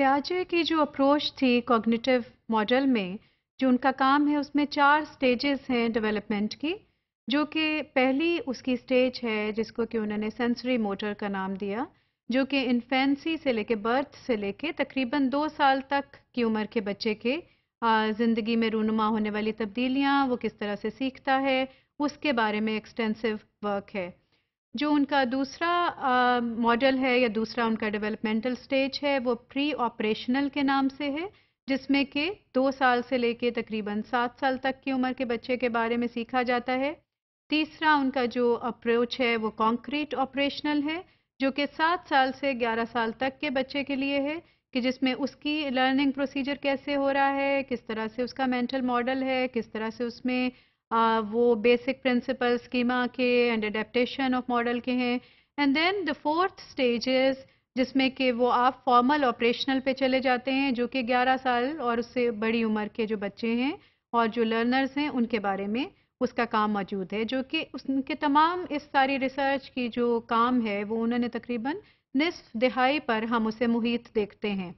प्याजे की जो अप्रोच थी कॉग्निटिव मॉडल में जो उनका काम है उसमें चार स्टेजेस हैं डेवलपमेंट की जो कि पहली उसकी स्टेज है जिसको कि उन्होंने सेंसरी मोटर का नाम दिया जो कि इन्फेंसी से लेके बर्थ से लेके तकरीबन दो साल तक की उम्र के बच्चे के ज़िंदगी में रूनुमा होने वाली तब्दीलियाँ वो किस तरह से सीखता है उसके बारे में एक्सटेंसिव वर्क है जो उनका दूसरा मॉडल है या दूसरा उनका डेवलपमेंटल स्टेज है वो प्री ऑपरेशनल के नाम से है जिसमें कि दो साल से लेके तकरीबन सात साल तक की उम्र के बच्चे के बारे में सीखा जाता है तीसरा उनका जो अप्रोच है वो कॉन्क्रीट ऑपरेशनल है जो कि सात साल से ग्यारह साल तक के बच्चे के लिए है कि जिसमें उसकी लर्निंग प्रोसीजर कैसे हो रहा है किस तरह से उसका मेंटल मॉडल है किस तरह से उसमें वो बेसिक प्रिंसिपल स्कीमा के एंड एडेप्टेशन ऑफ मॉडल के हैं and then the fourth stages जिसमें कि वो आप फॉर्मल ऑपरेशनल पे चले जाते हैं जो कि 11 साल और उससे बड़ी उम्र के जो बच्चे हैं और जो लर्नर्स हैं उनके बारे में उसका काम मौजूद है जो कि उनके तमाम इस सारी रिसर्च की जो काम है वो उन्होंने तकरीबन निसफ दिहाई पर हम उसे मुहित देखते हैं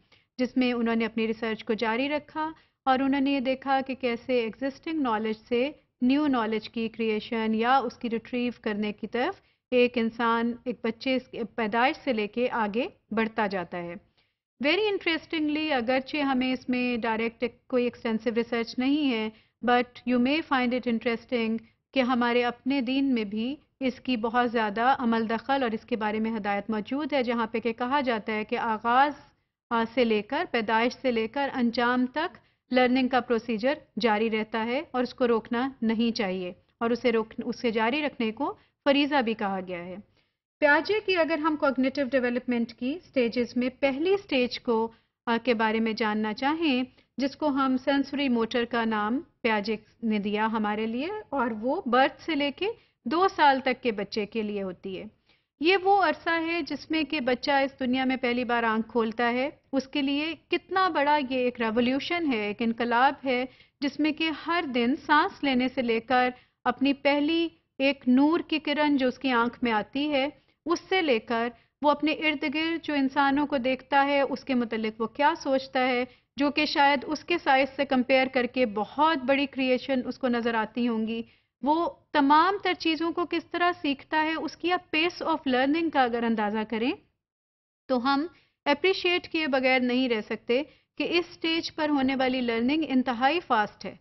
जिसमें उन्होंने अपनी रिसर्च को जारी रखा और उन्होंने ये देखा कि कैसे एग्जिस्टिंग नॉलेज से न्यू नॉलेज की क्रिएशन या उसकी रिट्रीव करने की तरफ एक इंसान एक बच्चे पैदाइश से लेके आगे बढ़ता जाता है वेरी इंटरेस्टिंगली अगरचे हमें इसमें डायरेक्ट कोई एक्सटेंसिव रिसर्च नहीं है but you may find it interesting कि हमारे अपने दिन में भी इसकी बहुत ज़्यादा अमल दखल और इसके बारे में हदायत मौजूद है जहाँ पे कहा जाता है कि आगाज़ से लेकर पैदाइश से लेकर अंजाम तक लर्निंग का प्रोसीजर जारी रहता है और उसको रोकना नहीं चाहिए और उसे रोक उसे जारी रखने को फरीजा भी कहा गया है प्याजे की अगर हम कॉग्नेटिव डेवलपमेंट की स्टेजेस में पहली स्टेज को आ, के बारे में जानना चाहें जिसको हम सेंसरी मोटर का नाम प्याजे ने दिया हमारे लिए और वो बर्थ से लेके दो साल तक के बच्चे के लिए होती है ये वो अरसा है जिसमें कि बच्चा इस दुनिया में पहली बार आंख खोलता है उसके लिए कितना बड़ा ये एक रेवोल्यूशन है एक इनकलाब है जिसमें कि हर दिन सांस लेने से लेकर अपनी पहली एक नूर की किरण जो उसकी आंख में आती है उससे लेकर वो अपने इर्द गिर्द जो इंसानों को देखता है उसके मतलब वो क्या सोचता है जो कि शायद उसके साइज से कंपेयर करके बहुत बड़ी क्रिएशन उसको नज़र आती होंगी वो तमाम तर चीज़ों को किस तरह सीखता है उसकी आप पेस ऑफ लर्निंग का अगर अंदाज़ा करें तो हम अप्रिशिएट किए बगैर नहीं रह सकते कि इस स्टेज पर होने वाली लर्निंग इंतहाई फास्ट है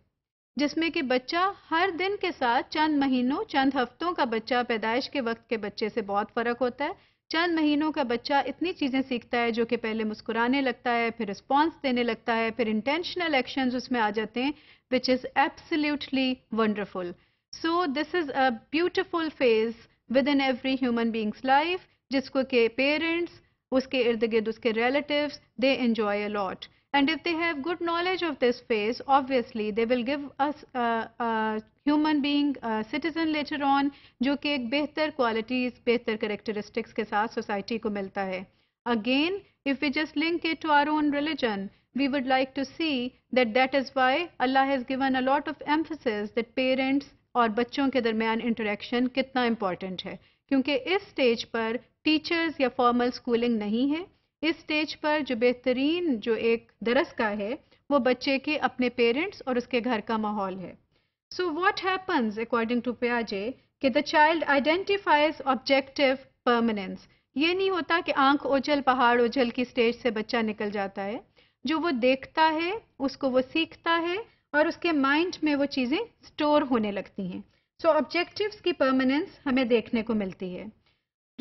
जिसमें कि बच्चा हर दिन के साथ चंद महीनों चंद हफ्तों का बच्चा पैदाइश के वक्त के बच्चे से बहुत फ़र्क होता है चंद महीनों का बच्चा इतनी चीज़ें सीखता है जो कि पहले मुस्कुराने लगता है फिर रिस्पॉन्स देने लगता है फिर इंटेंशनल एक्शंस उसमें आ जाते हैं which is absolutely wonderful So this is a beautiful phase within every human being's life जिसको के parents, उसके इर्द उसके relatives, they enjoy a lot. And if they have good knowledge of this phase, obviously they will give us a, uh, a human being, a citizen later on, जो कि एक बेहतर qualities, बेहतर characteristics के साथ society को मिलता है. Again, if we just link it to our own religion, we would like to see that that is why Allah has given a lot of emphasis that parents और बच्चों के दरमियान इंटरेक्शन कितना इम्पॉर्टेंट है क्योंकि इस स्टेज पर teachers या फॉर्मल स्कूलिंग नहीं है इस स्टेज पर जो बेहतरीन जो एक दरस का है वो बच्चे के अपने पेरेंट्स और उसके घर का माहौल है so what happens according to प्याजे कि the child identifies objective permanence ये नहीं होता कि आंख ओझल पहाड़ ओझल की स्टेज से बच्चा निकल जाता है जो वो देखता है उसको वो सीखता है और उसके माइंड में वो चीज़ें स्टोर होने लगती हैं सो ऑब्जेक्टिव्स की परमानेंस हमें देखने को मिलती है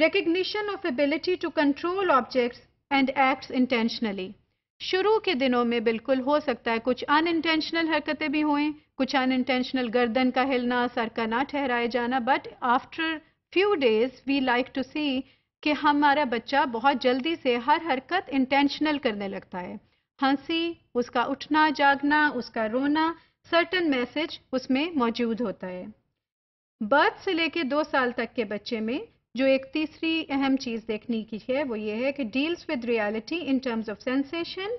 recognition of ability to control objects and acts intentionally शुरू के दिनों में बिल्कुल हो सकता है कुछ अनइंटेंशनल हरकतें भी हुई कुछ अनइंटेंशनल गर्दन का हिलना सर का ना ठहराए जाना but after few days we like to see कि हमारा बच्चा बहुत जल्दी से हर हरकत इंटेंशनल करने लगता है हंसी उसका उठना जागना उसका रोना सर्टन मैसेज उसमें मौजूद होता है बर्थ से लेके दो साल तक के बच्चे में जो एक तीसरी अहम चीज़ देखने की है वो ये है कि deals with reality in terms of sensation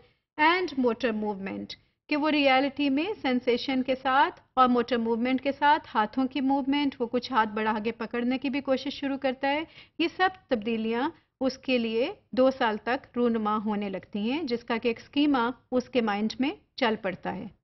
and motor movement कि वो रियलिटी में सेंसेशन के साथ और मोटर मूवमेंट के साथ हाथों की मूवमेंट वो कुछ हाथ बड़ा आगे पकड़ने की भी कोशिश शुरू करता है ये सब तब्दीलियाँ उसके लिए दो साल तक रूनमा होने लगती हैं जिसका कि एक स्कीमा उसके माइंड में चल पड़ता है